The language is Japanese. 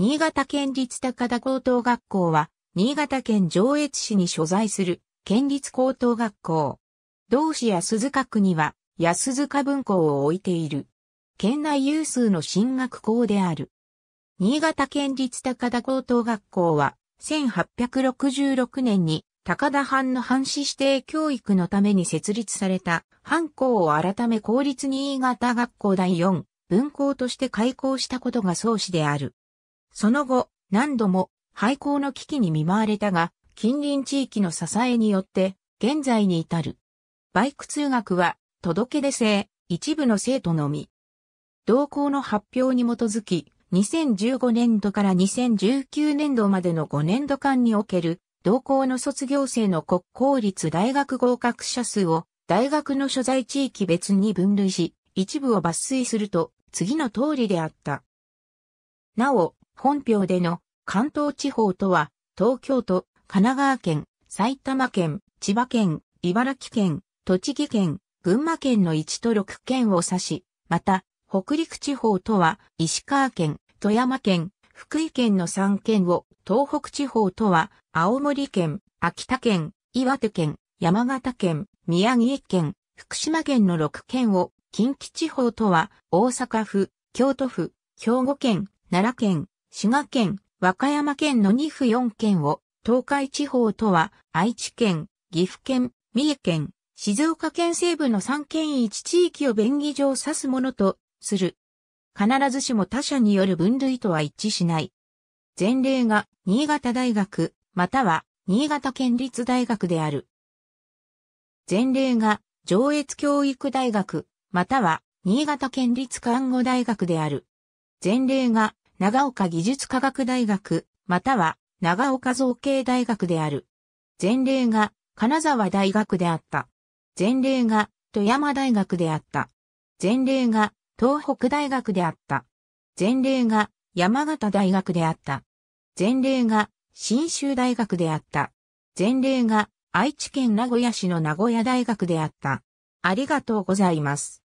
新潟県立高田高等学校は、新潟県上越市に所在する県立高等学校。同市や鈴鹿区には、安塚分校を置いている。県内有数の進学校である。新潟県立高田高等学校は、1866年に高田藩の藩士指定教育のために設立された藩校を改め公立新潟学校第4分校として開校したことが創始である。その後、何度も廃校の危機に見舞われたが、近隣地域の支えによって、現在に至る。バイク通学は、届け出制、一部の生徒のみ。同校の発表に基づき、2015年度から2019年度までの5年度間における、同校の卒業生の国公立大学合格者数を、大学の所在地域別に分類し、一部を抜粋すると、次の通りであった。なお、本票での関東地方とは、東京都、神奈川県、埼玉県、千葉県、茨城県、栃木県、群馬県の1と6県を指し、また、北陸地方とは、石川県、富山県、福井県の3県を、東北地方とは、青森県、秋田県、岩手県、山形県、宮城県、福島県の6県を、近畿地方とは、大阪府、京都府、兵庫県、奈良県、滋賀県、和歌山県の2府4県を、東海地方とは、愛知県、岐阜県、三重県、静岡県西部の3県1地域を便宜上指すものと、する。必ずしも他社による分類とは一致しない。前例が、新潟大学、または、新潟県立大学である。前例が、上越教育大学、または、新潟県立看護大学である。前例が、長岡技術科学大学、または長岡造形大学である。前例が金沢大学であった。前例が富山大学であった。前例が東北大学であった。前例が山形大学であった。前例が新州大学であった。前例が愛知県名古屋市の名古屋大学であった。ありがとうございます。